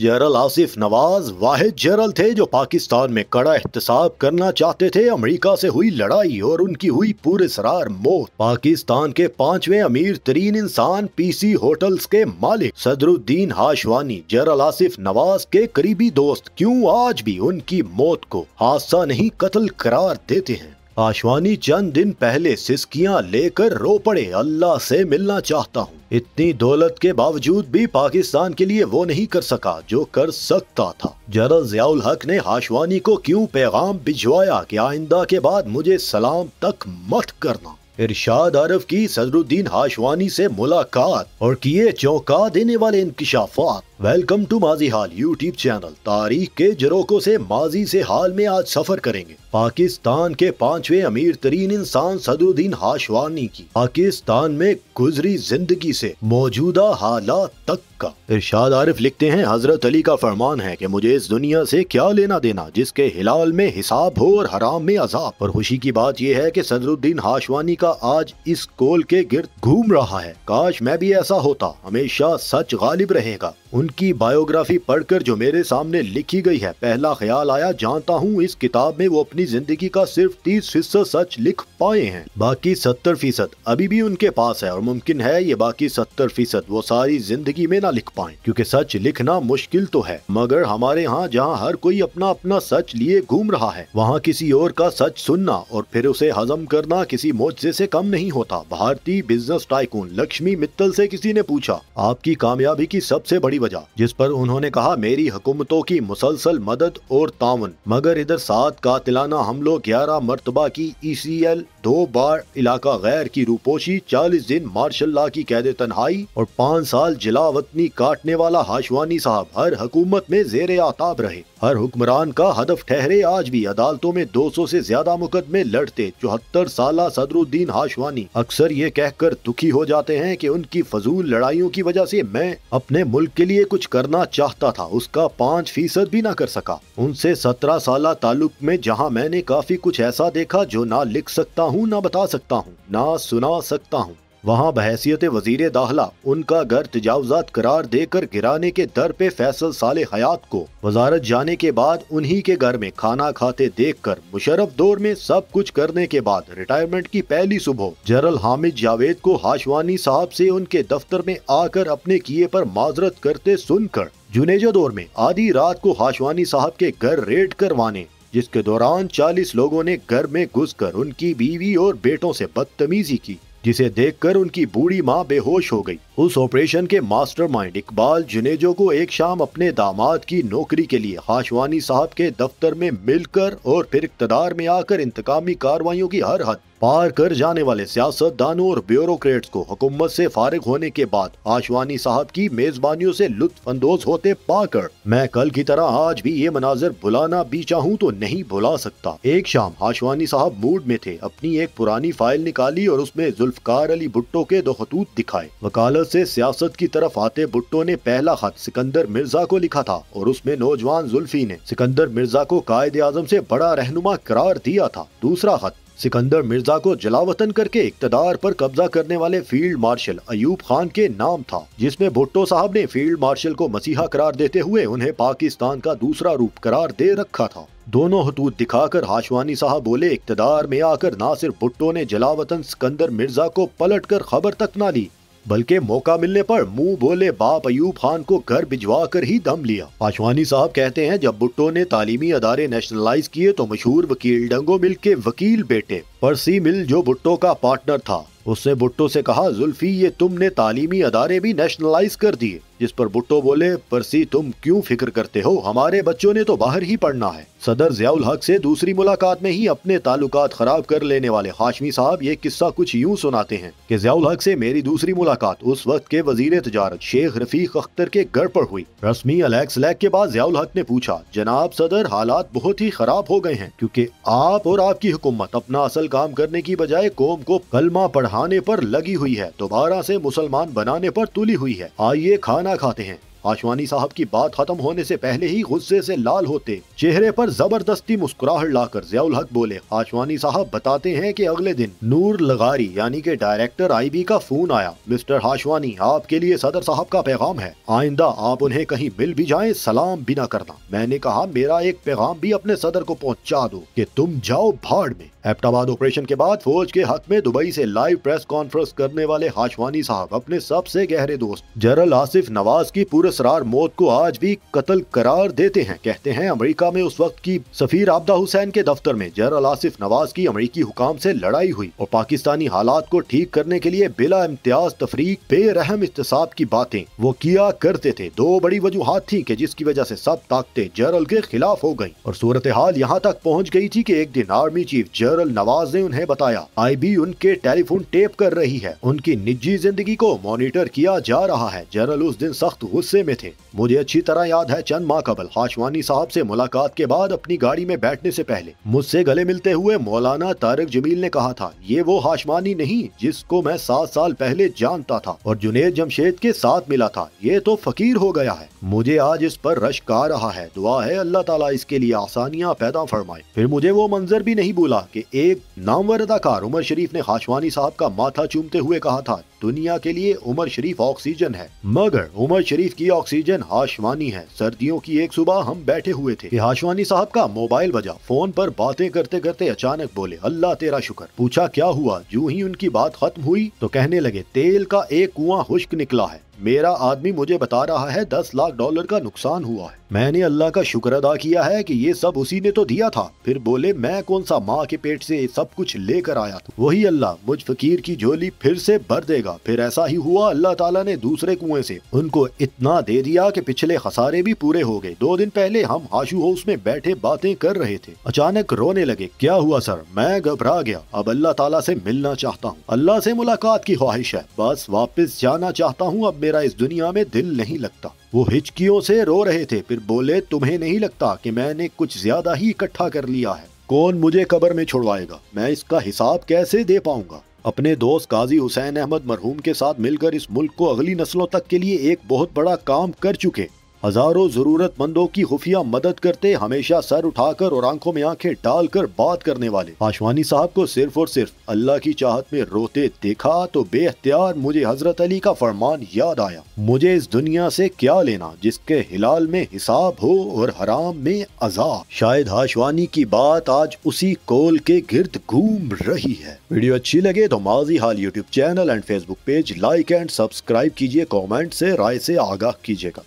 general Asif Nawaz Wahid general थे जो पाकिस्तान में कड़ा एहतसाब करना चाहते थे अमेरिका से हुई लड़ाई और उनकी हुई पूरे सरार मौत पाकिस्तान के पांचवें अमीर तरीन इंसान पीसी होटल्स के मालिक सदरुद्दीन हाशवानी जनरल आसिफ नवाज के करीबी दोस्त क्यों आज भी उनकी मौत को हादसा नहीं कत्ल करार देते हैं आशवानी चंद दिन पहले सिस्कियां लेकर रो पड़े अल्लाह से मिलना चाहता हूँ इतनी दौलत के बावजूद भी पाकिस्तान के लिए वो नहीं कर सका जो कर सकता था जनरल जयाउल हक ने आशवानी को क्यों पैगाम भिजवाया कि आइंदा के बाद मुझे सलाम तक मत करना इरशाद आरफ की सदरुद्दीन हाशवानी से मुलाकात और किए चौंका देने वाले इंकशाफात वेलकम टू माजी हाल यूट्यूब चैनल तारीख के जरोको से माजी से हाल में आज सफर करेंगे पाकिस्तान के पांचवे अमीर तरीन इंसान सदरुद्दीन हाशवानी की पाकिस्तान में गुजरी जिंदगी से मौजूदा हालात तक का इरशाद आरिफ लिखते हैं हजरत अली का फरमान है कि मुझे इस दुनिया से क्या लेना देना जिसके हिलाल में हिसाब हो और हराम में अजाब और खुशी की बात यह है कि सदरुद्दीन हाशवानी का आज इस कोल के गिर्द घूम रहा है काश मैं भी ऐसा होता हमेशा सच गालिब रहेगा उनकी बायोग्राफी पढ़कर जो मेरे सामने लिखी गई है पहला ख्याल आया जानता हूँ इस किताब में वो अपनी जिंदगी का सिर्फ तीस फीसद सच लिख पाए हैं बाकी सत्तर फीसद अभी भी उनके पास है और मुमकिन है ये बाकी सत्तर फीसद वो सारी जिंदगी में ना लिख पाए क्योंकि सच लिखना मुश्किल तो है मगर हमारे यहाँ जहाँ हर कोई अपना अपना सच लिए घूम रहा है वहाँ किसी और का सच सुनना और फिर उसे हजम करना किसी मोज पैसे से कम नहीं होता भारतीय बिजनेस टाइकून लक्ष्मी मित्तल से किसी ने पूछा आपकी कामयाबी की सबसे बड़ी वजह जिस पर उन्होंने कहा मेरी हुकूमतों की मुसलसल मदद और तावन मगर इधर सात कातिलाना हमलों ग्यारह मरतबा की ई सी एल दो बार इलाका गैर की रूपोशी चालीस दिन मार्शल ला की कैद तनहाई और पाँच साल जिला काटने वाला हाशवानी साहब हर हुकूमत में जेर आताब रहे हर हुक्मरान का हदफ ठहरे आज भी अदालतों में दो सौ ऐसी ज्यादा मुकदमे लड़ते चौहत्तर साल सदरुद्दीन मोहसिन हाशवानी अक्सर ये कहकर दुखी हो जाते हैं कि उनकी फजूल लड़ाइयों की वजह से मैं अपने मुल्क के लिए कुछ करना चाहता था उसका पाँच फीसद भी ना कर सका उनसे सत्रह साल ताल्लुक में जहाँ मैंने काफी कुछ ऐसा देखा जो ना लिख सकता हूँ ना बता सकता हूँ ना सुना सकता हूँ वहां बहसीत वजीर दाखिला उनका घर तजावजात करार देकर गिराने के दर पे फैसल साल हयात को वजारत जाने के बाद उन्हीं के घर में खाना खाते देख कर मुशरफ दौर में सब कुछ करने के बाद रिटायरमेंट की पहली सुबह जनरल हामिद जावेद को हाशवानी साहब से उनके दफ्तर में आकर अपने किए पर माजरत करते सुनकर जुनेजो दौर में आधी रात को हाशवानी साहब के घर रेड करवाने जिसके दौरान 40 लोगों ने घर में घुसकर उनकी बीवी और बेटों से बदतमीजी की जिसे देखकर उनकी बूढ़ी माँ बेहोश हो गई उस ऑपरेशन के मास्टरमाइंड इकबाल जुनेजो को एक शाम अपने दामाद की नौकरी के लिए हाशवानी साहब के दफ्तर में मिलकर और फिर इकतदार में आकर इंतकामी कार्रवाइयों की हर हद पार कर जाने वाले सियासतदानों और ब्यूरोक्रेट्स को हुकूमत से फारिग होने के बाद आशवानी साहब की मेजबानियों से लुत्फ अंदोज होते पाकर मैं कल की तरह आज भी ये मनाजर भुलाना भी चाहूँ तो नहीं भुला सकता एक शाम आशवानी साहब मूड में थे अपनी एक पुरानी फाइल निकाली और उसमें जुल्फकार अली भुट्टो के दो खतूत दिखाए वकालत से सियासत की तरफ आते भुट्टो ने पहला खत सिकंदर मिर्जा को लिखा था और उसमें नौजवान जुल्फी ने सिकंदर मिर्जा को कायद आजम से बड़ा रहनुमा करार दिया था दूसरा खत सिकंदर मिर्जा को जलावतन करके इकतदार पर कब्जा करने वाले फील्ड मार्शल अयूब खान के नाम था जिसमें भुट्टो साहब ने फील्ड मार्शल को मसीहा करार देते हुए उन्हें पाकिस्तान का दूसरा रूप करार दे रखा था दोनों हतूत दिखाकर हाशवानी साहब बोले इकतदार में आकर ना सिर्फ भुट्टो ने जलावतन सिकंदर मिर्जा को पलट कर खबर तक ना ली बल्कि मौका मिलने पर मुंह बोले बाप अयूब खान को घर भिजवा कर ही दम लिया आशवानी साहब कहते हैं जब भुट्टो ने तालीमी अदारे नेशनलाइज किए तो मशहूर वकील डंगो मिल के वकील बेटे परसी मिल जो भुट्टो का पार्टनर था उसने भुट्टो से कहा जुल्फी ये तुमने तालीमी अदारे भी नेशनलाइज कर दिए जिस पर भुट्टो बोले परसी तुम क्यों फिक्र करते हो हमारे बच्चों ने तो बाहर ही पढ़ना है सदर जयाउल हक से दूसरी मुलाकात में ही अपने ताल्लुकात खराब कर लेने वाले हाशमी साहब ये किस्सा कुछ यूँ सुनाते हैं कि जयाउल हक से मेरी दूसरी मुलाकात उस वक्त के वजीर तजारत शेख रफीक अख्तर के घर पर हुई रस्मी अलैक्स लैक के बाद जयाउल हक ने पूछा जनाब सदर हालात बहुत ही खराब हो गए हैं क्यूँकी आप और आपकी हुकूमत अपना असल काम करने की बजाय कौम को कलमा पढ़ाने आरोप लगी हुई है दोबारा ऐसी मुसलमान बनाने आरोप तुली हुई है आइए खाना खाना खाते हैं आशवानी साहब की बात खत्म होने से पहले ही गुस्से से लाल होते चेहरे पर जबरदस्ती मुस्कुराहट लाकर जयाल हक बोले आशवानी साहब बताते हैं कि अगले दिन नूर लगारी यानी के डायरेक्टर आईबी का फोन आया मिस्टर आशवानी आपके लिए सदर साहब का पैगाम है आइंदा आप उन्हें कहीं मिल भी जाए सलाम बिना करना मैंने कहा मेरा एक पैगाम भी अपने सदर को पहुँचा दो की तुम जाओ भाड़ में एबटाबाद ऑपरेशन के बाद फौज के हक में दुबई से लाइव प्रेस कॉन्फ्रेंस करने वाले हाशवानी साहब अपने सबसे गहरे दोस्त जनरल आसिफ नवाज की पुरस्रार मौत को आज भी कत्ल करार देते हैं कहते हैं अमेरिका में उस वक्त की सफीर आबदा हुसैन के दफ्तर में जनरल आसिफ नवाज की अमरीकी हुकाम से लड़ाई हुई और पाकिस्तानी हालात को ठीक करने के लिए बिला इम्तियाज तफरीक बेरहम इस की बातें वो किया करते थे दो बड़ी वजूहत थी की जिसकी वजह ऐसी सब ताकते जनरल के खिलाफ हो गयी और सूरत हाल यहाँ तक पहुँच गयी थी की एक दिन आर्मी चीफ जनरल नवाज ने उन्हें बताया आईबी उनके टेलीफोन टेप कर रही है उनकी निजी जिंदगी को मॉनिटर किया जा रहा है जनरल उस दिन सख्त गुस्से में थे मुझे अच्छी तरह याद है चंद माह कबल हाशवानी साहब से मुलाकात के बाद अपनी गाड़ी में बैठने से पहले मुझसे गले मिलते हुए मौलाना तारक जमील ने कहा था ये वो हाशवानी नहीं जिसको मैं सात साल पहले जानता था और जुनेद जमशेद के साथ मिला था ये तो फकीर हो गया है मुझे आज इस पर रश का रहा है दुआ है अल्लाह ताला इसके लिए आसानियाँ पैदा फरमाए फिर मुझे वो मंजर भी नहीं बोला कि कि एक नामवर अदाकार उमर शरीफ ने हाशवानी साहब का माथा चूमते हुए कहा था दुनिया के लिए उमर शरीफ ऑक्सीजन है मगर उमर शरीफ की ऑक्सीजन हाशवानी है सर्दियों की एक सुबह हम बैठे हुए थे हाशवानी साहब का मोबाइल बजा फोन पर बातें करते करते अचानक बोले अल्लाह तेरा शुक्र पूछा क्या हुआ जू ही उनकी बात खत्म हुई तो कहने लगे तेल का एक कुआं खुश्क निकला है मेरा आदमी मुझे बता रहा है दस लाख डॉलर का नुकसान हुआ है मैंने अल्लाह का शुक्र अदा किया है कि ये सब उसी ने तो दिया था फिर बोले मैं कौन सा माँ के पेट से सब कुछ लेकर आया था वही अल्लाह मुझ फकीर की झोली फिर से भर देगा फिर ऐसा ही हुआ अल्लाह ताला ने दूसरे कुएं से उनको इतना दे दिया कि पिछले खसारे भी पूरे हो गए दो दिन पहले हम हाशू हाउस में बैठे बातें कर रहे थे अचानक रोने लगे क्या हुआ सर मैं घबरा गया अब अल्लाह ताला से मिलना चाहता हूँ अल्लाह से मुलाकात की ख्वाहिश है बस वापिस जाना चाहता हूँ अब मेरे मेरा इस दुनिया में दिल नहीं लगता वो हिचकियों से रो रहे थे फिर बोले तुम्हें नहीं लगता कि मैंने कुछ ज्यादा ही इकट्ठा कर लिया है कौन मुझे कबर में छुड़वाएगा मैं इसका हिसाब कैसे दे पाऊंगा अपने दोस्त काजी हुसैन अहमद मरहूम के साथ मिलकर इस मुल्क को अगली नस्लों तक के लिए एक बहुत बड़ा काम कर चुके हजारों जरूरतमंदों की खुफिया मदद करते हमेशा सर उठाकर और आंखों में आंखें डालकर बात करने वाले आशवानी साहब को सिर्फ और सिर्फ अल्लाह की चाहत में रोते देखा तो बेहतियार मुझे हजरत अली का फरमान याद आया मुझे इस दुनिया से क्या लेना जिसके हिलाल में हिसाब हो और हराम में अजाब शायद आशवानी की बात आज उसी कोल के गिर्द घूम रही है वीडियो अच्छी लगे तो माजी हाल YouTube channel and Facebook page like and subscribe कीजिए कॉमेंट से राय से आगाह कीजिएगा